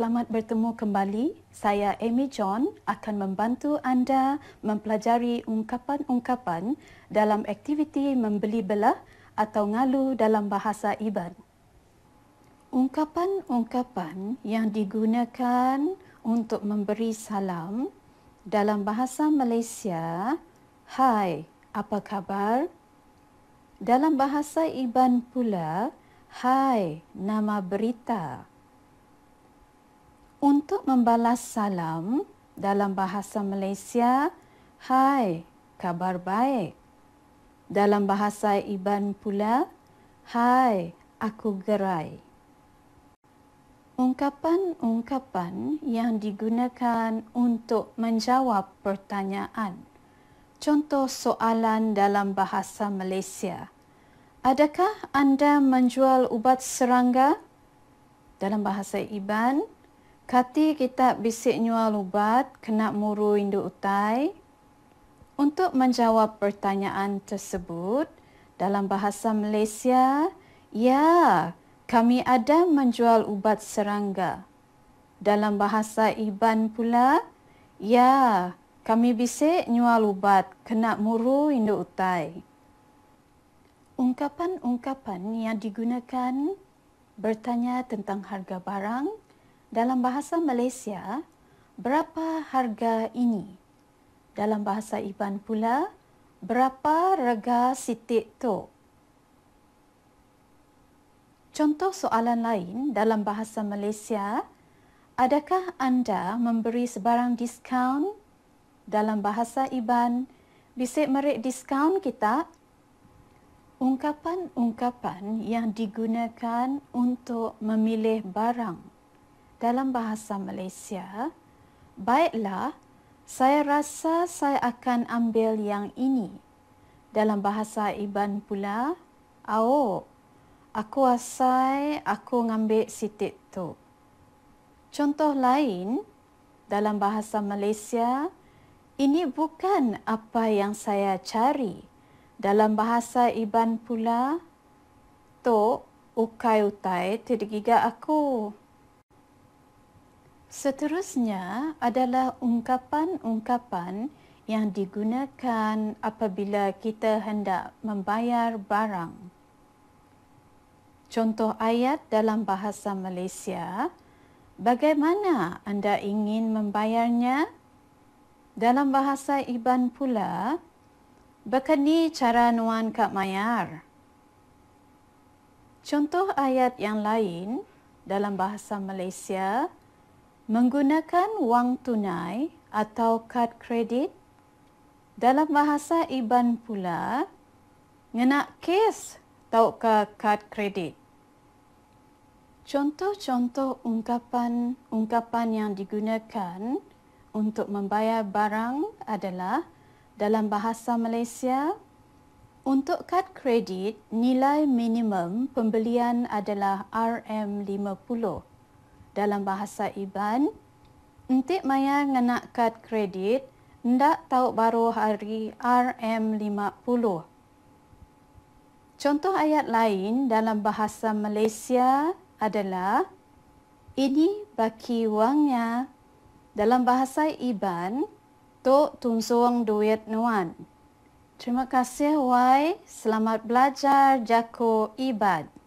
Selamat bertemu kembali. Saya Amy John akan membantu anda mempelajari ungkapan-ungkapan dalam aktiviti membeli belah atau ngalu dalam bahasa Iban. Ungkapan-ungkapan yang digunakan untuk memberi salam dalam bahasa Malaysia, Hai, apa khabar? Dalam bahasa Iban pula, Hai, nama berita. nama berita. Untuk membalas salam dalam bahasa Malaysia, hai, kabar baik. Dalam bahasa Iban pula, hai, aku gerai. Ungkapan-ungkapan yang digunakan untuk menjawab pertanyaan. Contoh soalan dalam bahasa Malaysia. Adakah anda menjual ubat serangga? Dalam bahasa Iban, Kati kita bisik nyua lubat kena muru indu utai. Untuk menjawab pertanyaan tersebut dalam bahasa Malaysia, ya, kami ada menjual ubat serangga. Dalam bahasa Iban pula, ya, kami bisik nyual ubat kena muru indu utai. Ungkapan-ungkapan yang digunakan bertanya tentang harga barang dalam bahasa Malaysia, berapa harga ini? Dalam bahasa Iban pula, berapa rega sitik tu? Contoh soalan lain dalam bahasa Malaysia, adakah anda memberi sebarang diskaun? Dalam bahasa Iban, bisik merek diskaun kita? Ungkapan-ungkapan yang digunakan untuk memilih barang dalam bahasa Malaysia, baiklah, saya rasa saya akan ambil yang ini. Dalam bahasa Iban pula, Ao, aku asai, aku ngambil sitik tu. Contoh lain, dalam bahasa Malaysia, ini bukan apa yang saya cari. Dalam bahasa Iban pula, tu ukai utai, tidak giga aku. Seterusnya adalah ungkapan-ungkapan yang digunakan apabila kita hendak membayar barang. Contoh ayat dalam bahasa Malaysia, bagaimana anda ingin membayarnya? Dalam bahasa Iban pula, bekeni cara nuan kat mayar. Contoh ayat yang lain dalam bahasa Malaysia, menggunakan wang tunai atau kad kredit dalam bahasa Iban pula ngena kes atau ke kad kredit contoh-contoh ungkapan ungkapan yang digunakan untuk membayar barang adalah dalam bahasa Malaysia untuk kad kredit nilai minimum pembelian adalah RM50 dalam bahasa Iban, entik maya nganak kad kredit ndak tahu baru hari RM50. Contoh ayat lain dalam bahasa Malaysia adalah ini baki wangnya. Dalam bahasa Iban, tok tunsuang duit nuan. Terima kasih, Wai. Selamat belajar, Jako Ibad.